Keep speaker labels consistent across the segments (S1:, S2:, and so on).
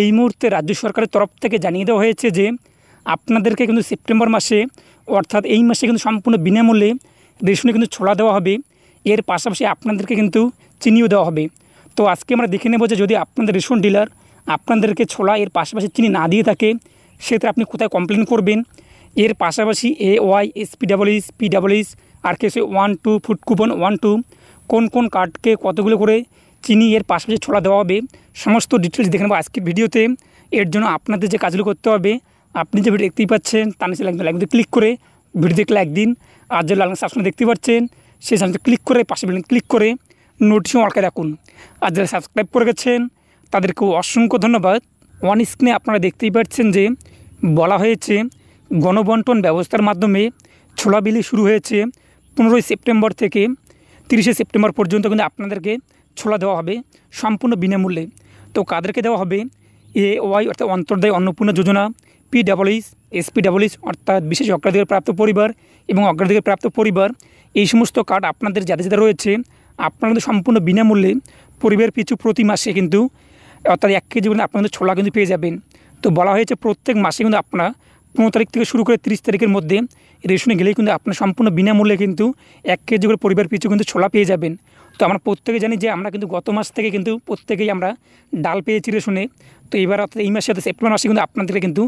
S1: এই মুহূর্তে রাজ্য সরকারের তরফ থেকে জানিয়ে দেওয়া হয়েছে যে আপনাদেরকে কিন্তু সেপ্টেম্বর মাসে অর্থাৎ এই মাসে কিন্তু সম্পূর্ণ বিনামূল্যে রেশনে কিন্তু ছোলা দেওয়া হবে এর পাশাপাশি আপনাদেরকে কিন্তু চিনিও দেওয়া হবে তো আজকে আমরা দেখে নেব যে যদি আপনাদের রেশন ডিলার আপনাদেরকে ছোলা এর পাশাপাশি চিনি না দিয়ে থাকে সেক্ষেত্রে আপনি কোথায় কমপ্লেন করবেন এর পাশাপাশি A Y S P W S P W S R কেসে one two food coupon one two কোন কোন কার্ডকে কতগুলো করে চিনি এর পাশাপাশি ছোলা দেওয়া হবে সমস্ত ডিটেলস দেখে নেবো আজকের ভিডিওতে এর জন্য আপনাদের যে কাজগুলো করতে হবে আপনি যে ভিডিও দেখতেই পাচ্ছেন তার নিচে লাইক লাইক ক্লিক করে ভিডিও দেখলে একদিন আর যে লাল সাবস্ক্রাইব দেখতে পাচ্ছেন সেই সাবস্ক্রাইব ক্লিক করে পাশে বিল্ডিং ক্লিক করে নোটিশন অলকে রাখুন আর যারা সাবস্ক্রাইব করে গেছেন তাদেরকেও অসংখ্য ধন্যবাদ ওয়ান স্ক্রিনে আপনারা দেখতেই পাচ্ছেন যে বলা হয়েছে গণবন্টন ব্যবস্থার মাধ্যমে ছোলা বিলি শুরু হয়েছে পনেরোই সেপ্টেম্বর থেকে তিরিশে সেপ্টেম্বর পর্যন্ত কিন্তু আপনাদেরকে ছোলা দেওয়া হবে সম্পূর্ণ বিনামূল্যে তো কাদেরকে দেওয়া হবে এ ওয়াই অর্থাৎ Antyodaya Annapurna Yojana P S P S P W S অর্থাৎ বিশেষ অগ্রাধিকার প্রাপ্ত পরিবার এবং অগ্রাধিকার প্রাপ্ত পরিবার এই সমস্ত কার্ড আপনাদের যাদের যাদের রয়েছে আপনারা কিন্তু সম্পূর্ণ বিনামূল্যে পরিবার পিছু প্রতি মাসে কিন্তু অর্থাৎ এক কেজি পর্যন্ত আপনারা কিন্তু ছোলা কিন্তু পেয়ে যাবেন তো বলা হয়েছে প্রত্যেক মাসে কিন্তু আপনারা পনেরো তারিখ থেকে শুরু করে তিরিশ তারিখের মধ্যে রেশনে গেলেই কিন্তু আপনার সম্পূর্ণ বিনামূল্যে কিন্তু এক কেজি করে পরিবার পিছু কিন্তু ছোলা পেয়ে যাবেন তো আমরা প্রত্যেকে জানি যে আমরা কিন্তু গত মাস থেকে কিন্তু প্রত্যেকেই আমরা ডাল পেয়েছি রেশনে তো এবার অর্থাৎ এই মাসে অর্থাৎ সেপ্টেম্বর মাসে কিন্তু আপনাদেরকে কিন্তু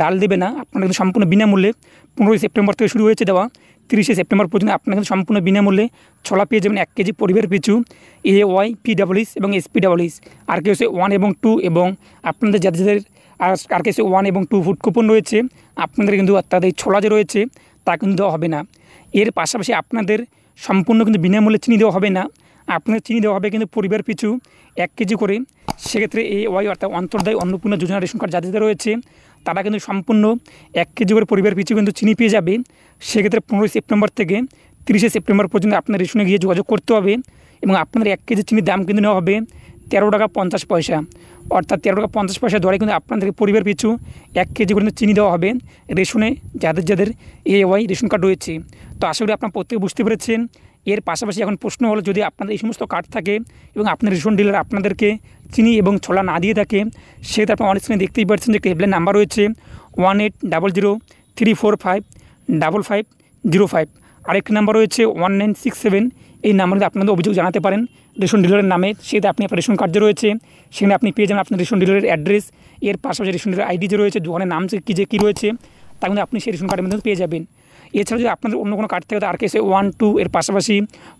S1: ডাল দেবে না আপনারা কিন্তু সম্পূর্ণ বিনামূল্যে পনেরোই সেপ্টেম্বর থেকে শুরু হয়েছে দেওয়া তিরিশে সেপ্টেম্বর পর্যন্ত আপনার কিন্তু সম্পূর্ণ বিনামূল্যে ছোলা পেয়ে যাবেন এক কেজি পরিবার পিছু এ ওয়াই পি ডাবলিস এবং S P W S R K one এবং টু এবং আপনাদের যাদের যাদের আর আর সে ওয়ান এবং টু ফুড কুপন রয়েছে আপনাদের কিন্তু তাদের ছোলা যে রয়েছে তা কিন্তু দেওয়া হবে না এর পাশাপাশি আপনাদের সম্পূর্ণ কিন্তু বিনামূল্যে চিনি দেওয়া হবে না আপনাদের চিনি দেওয়া হবে কিন্তু পরিবার পিছু এক কেজি করে সেক্ষেত্রে এ ওয়াই অর্থাৎ অন্তর্দায় অন্নপূর্ণা যোজনা রেশন কার্ড যাদের রয়েছে তারা কিন্তু সম্পূর্ণ এক কেজি করে পরিবার পিছু কিন্তু চিনি পেয়ে যাবে সেক্ষেত্রে পনেরোই সেপ্টেম্বর থেকে তিরিশে সেপ্টেম্বর পর্যন্ত আপনার রেশনে গিয়ে যোগাযোগ করতে হবে এবং আপনার এক কেজি চিনির দাম কিন্তু নেওয়া হবে তেরো টাকা পঞ্চাশ পয়সা অর্থাৎ তেরো টাকা পঞ্চাশ পয়সা দরে কিন্তু আপনাদেরকে পরিবার পিছু এক কেজি করে চিনি দেওয়া হবে রেশনে যাদের যাদের এ ওয়াই রেশন কার্ড রয়েছে তো আশা করি আপনার প্রত্যেকে বুঝতে পেরেছেন এর পাশাপাশি এখন প্রশ্ন হলো যদি আপনাদের এই সমস্ত কার্ড থাকে এবং আপনার রেশন ডিলার আপনাদেরকে চিনি এবং ছোলা না দিয়ে থাকে সেহেতু আপনার অনেক স্ক্রিনে দেখতেই পাচ্ছেন যে হেল্পলাইন নাম্বার রয়েছে one eight double zero three four five double five zero five আরেকটি নাম্বার রয়েছে ওয়ান নাইন সিক্স সেভেন এই নাম্বারে আপনাদের অভিযোগ জানাতে পারেন রেশন ডিলারের নামে সেটা আপনি আপনার রেশন কার্ড রয়েছে সেখানে আপনি পেয়ে যাবেন আপনার রেশন ডিলারের অ্যাড্রেস এর পাশাপাশি রেশন ডিলার আইডি যে রয়েছে দোকানের নাম যে কী যে কী রয়েছে তা মধ্যে আপনি সেই রেশন কার্ডের মধ্যে পেয়ে যাবেন এছাড়া যদি আপনাদের অন্য কোনো কার্ড থাকে আর কেসে ওয়ান টু এর পাশাপাশি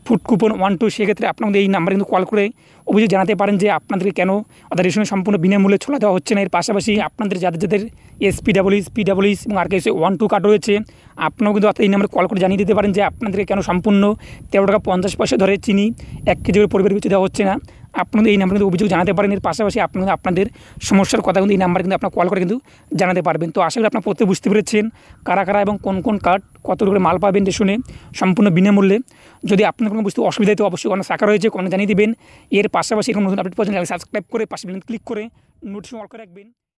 S1: ফুড কুপন ওয়ান টু সেক্ষেত্রে আপনাদের এই নাম্বারে কিন্তু কল করে অভিযোগ জানাতে পারেন যে আপনাদেরকে কেন অর্থাৎ রেশনে সম্পূর্ণ বিনামূল্যে ছোলা দেওয়া হচ্ছে না এর পাশাপাশি আপনাদের যাদের যাদের এসপিডাব্লিউস পিডাব্লিউস এবং আর কেসে ওয়ান টু কার্ড রয়েছে আপনারাও কিন্তু এই নাম্বারে কল করে জানিয়ে দিতে পারেন যে আপনাদেরকে কেন সম্পূর্ণ তেরো টাকা পঞ্চাশ পয়সা ধরে চিনি এক কেজি করে পরিবারের বেঁচে দেওয়া হচ্ছে না আপনাদের এই নাম্বারে কিন্তু অভিযোগ জানাতে পারেন এর পাশাপাশি আপনাদের আপনাদের সমস্যার কথা কিন্তু এই নাম্বারে কিন্তু আপনার কল করে কিন্তু জানাতে পারবেন তো আশা করি আপনার প্রত্যেক বুঝতে পেরেছেন কারা কারা এবং কোন কোন কার্ড কত করে মাল পাবেন যে শুনে সম্পূর্ণ বিনামূল্যে যদি আপনার কোনো বুঝতে অসুবিধা তো অবশ্যই কোনো শাখা রয়েছে কোনো জানিয়ে দেবেন এর পাশাপাশি এরকম নতুন আপডেট পর্যন্ত সাবস্ক্রাইব করে পাশে ক্লিক করে নোটিশন অল করে রাখবেন